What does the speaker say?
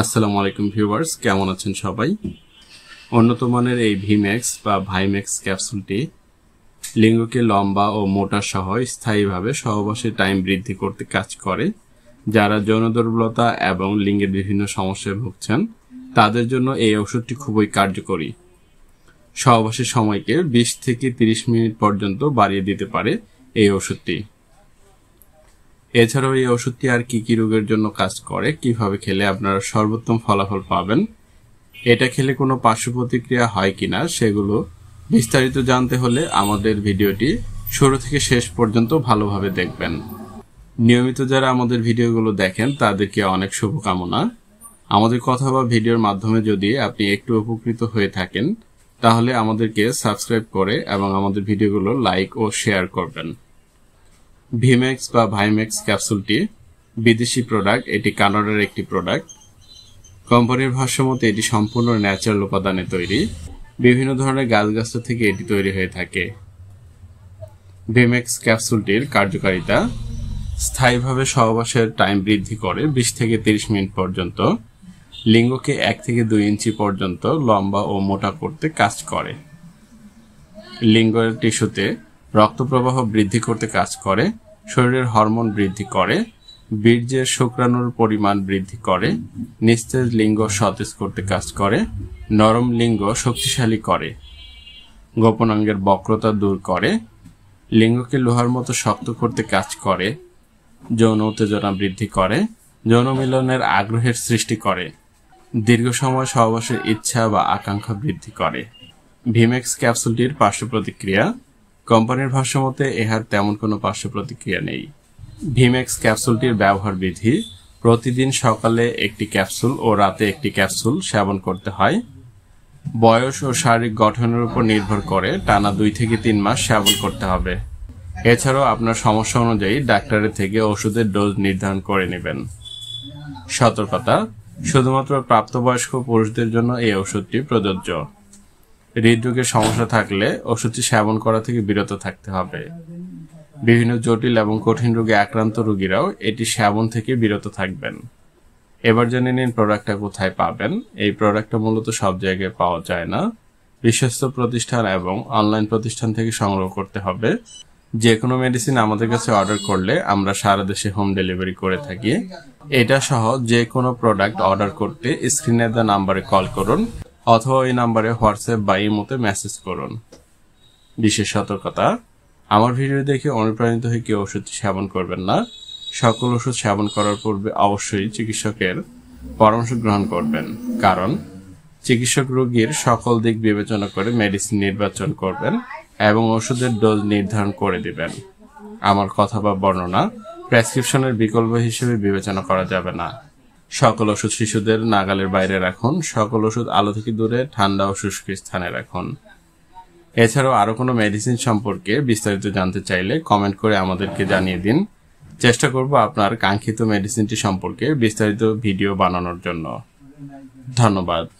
আসসালামু আলাইকুম ভিউয়ার্স কেমন আছেন সবাই উন্নত মানের এই ভিম্যাক্স বা ভাইম্যাক্স ক্যাপসুলটি লিঙ্গকে লম্বা ও মোটা সহ স্থায়ীভাবে সহবাসে টাইম বৃদ্ধি করতে কাজ করে যারা যৌন দুর্বলতা এবং লিঙ্গের বিভিন্ন সমস্যায় ভুগছেন তাদের জন্য এই ওষুধটি খুবই কার্যকরী সহবাসের সময়কে বিশ থেকে তিরিশ মিনিট পর্যন্ত বাড়িয়ে দিতে পারে এই ওষুধটি এছাড়াও এই ওষুধটি আর কি কি রোগের জন্য কাজ করে কিভাবে খেলে আপনারা সর্বোত্তম ফলাফল পাবেন এটা খেলে কোনো পার্শ্ব প্রতিক্রিয়া হয় কিনা সেগুলো বিস্তারিত জানতে হলে আমাদের ভিডিওটি শুরু থেকে শেষ পর্যন্ত ভালোভাবে দেখবেন নিয়মিত যারা আমাদের ভিডিওগুলো দেখেন তাদেরকে অনেক শুভকামনা আমাদের কথা বা ভিডিওর মাধ্যমে যদি আপনি একটু উপকৃত হয়ে থাকেন তাহলে আমাদেরকে সাবস্ক্রাইব করে এবং আমাদের ভিডিওগুলো লাইক ও শেয়ার করবেন ভিমেক্স বা ভাইমেক্স ক্যাপসুলটি বিদেশি প্রোডাক্ট এটি কানাডার একটি প্রোডাক্ট কোম্পানির ভাষ্যমতে এটি সম্পূর্ণ ন্যাচারাল উপাদানে তৈরি বিভিন্ন ধরনের গাছগাছড়া থেকে এটি তৈরি হয়ে থাকে ভিমেক্স ক্যাপসুলটির কার্যকারিতা স্থায়ীভাবে সহবাসের টাইম বৃদ্ধি করে বিশ থেকে তিরিশ মিনিট পর্যন্ত লিঙ্গকে এক থেকে দুই ইঞ্চি পর্যন্ত লম্বা ও মোটা করতে কাজ করে লিঙ্গের টিস্যুতে রক্ত প্রবাহ বৃদ্ধি করতে কাজ করে শরীরের হরমোন বৃদ্ধি করে বীর্যের শুক্রাণুর পরিমাণ বৃদ্ধি করে নিস্তেজ লিঙ্গ সতেজ করতে কাজ করে নরম লিঙ্গ শক্তিশালী করে গোপনাঙ্গের বক্রতা দূর করে লিঙ্গকে লোহার মতো শক্ত করতে কাজ করে যৌন উত্তেজনা বৃদ্ধি করে যৌন মিলনের আগ্রহের সৃষ্টি করে দীর্ঘ সময় সহবাসের ইচ্ছা বা আকাঙ্ক্ষা বৃদ্ধি করে ভিমেক্স ক্যাপসুলটির পার্শ্ব প্রতিক্রিয়া কোম্পানির ভাষ্যমতে এহার তেমন কোনো পার্শ্ব প্রতিক্রিয়া নেই ভিমেক্স ক্যাপসুলটির ব্যবহার বিধি প্রতিদিন সকালে একটি ক্যাপসুল ও রাতে একটি ক্যাপসুল সেবন করতে হয় বয়স ও শারীরিক গঠনের উপর নির্ভর করে টানা দুই থেকে তিন মাস সেবন করতে হবে এছাড়াও আপনার সমস্যা অনুযায়ী ডাক্তারের থেকে ওষুধের ডোজ নির্ধারণ করে নেবেন সতর্কতা শুধুমাত্র প্রাপ্তবয়স্ক পুরুষদের জন্য এই ওষুধটি প্রযোজ্য হৃদরোগের সমস্যা থাকলে ওষুধটি সেবন করা থেকে বিরত থাকতে হবে বিভিন্ন জটিল এবং কঠিন রোগে আক্রান্ত রোগীরাও এটি সেবন থেকে বিরত থাকবেন এবার জেনে নিন প্রোডাক্টটা কোথায় পাবেন এই প্রোডাক্টটা মূলত সব জায়গায় পাওয়া যায় না বিশ্বস্ত প্রতিষ্ঠান এবং অনলাইন প্রতিষ্ঠান থেকে সংগ্রহ করতে হবে যে কোনো মেডিসিন আমাদের কাছে অর্ডার করলে আমরা সারা দেশে হোম ডেলিভারি করে থাকি এটা সহ যে কোনো প্রোডাক্ট অর্ডার করতে স্ক্রিনে দেওয়া নাম্বারে কল করুন অথবা এই নাম্বারে হোয়াটসঅ্যাপ বা ইমোতে মেসেজ করুন বিশেষ সতর্কতা আমার ভিডিও দেখে অনুপ্রাণিত হয়ে কেউ ওষুধ সেবন করবেন না সকল ওষুধ সেবন করার পূর্বে অবশ্যই চিকিৎসকের পরামর্শ গ্রহণ করবেন কারণ চিকিৎসক রোগীর সকল দিক বিবেচনা করে মেডিসিন নির্বাচন করবেন এবং ওষুধের ডোজ নির্ধারণ করে দিবেন আমার কথা বা বর্ণনা প্রেসক্রিপশনের বিকল্প হিসেবে বিবেচনা করা যাবে না সকল ওষুধ শিশুদের নাগালের বাইরে রাখুন সকল ওষুধ আলো থেকে দূরে ঠান্ডা ও শুষ্ক স্থানে রাখুন এছাড়াও আরও কোনো মেডিসিন সম্পর্কে বিস্তারিত জানতে চাইলে কমেন্ট করে আমাদেরকে জানিয়ে দিন চেষ্টা করব আপনার কাঙ্ক্ষিত মেডিসিনটি সম্পর্কে বিস্তারিত ভিডিও বানানোর জন্য ধন্যবাদ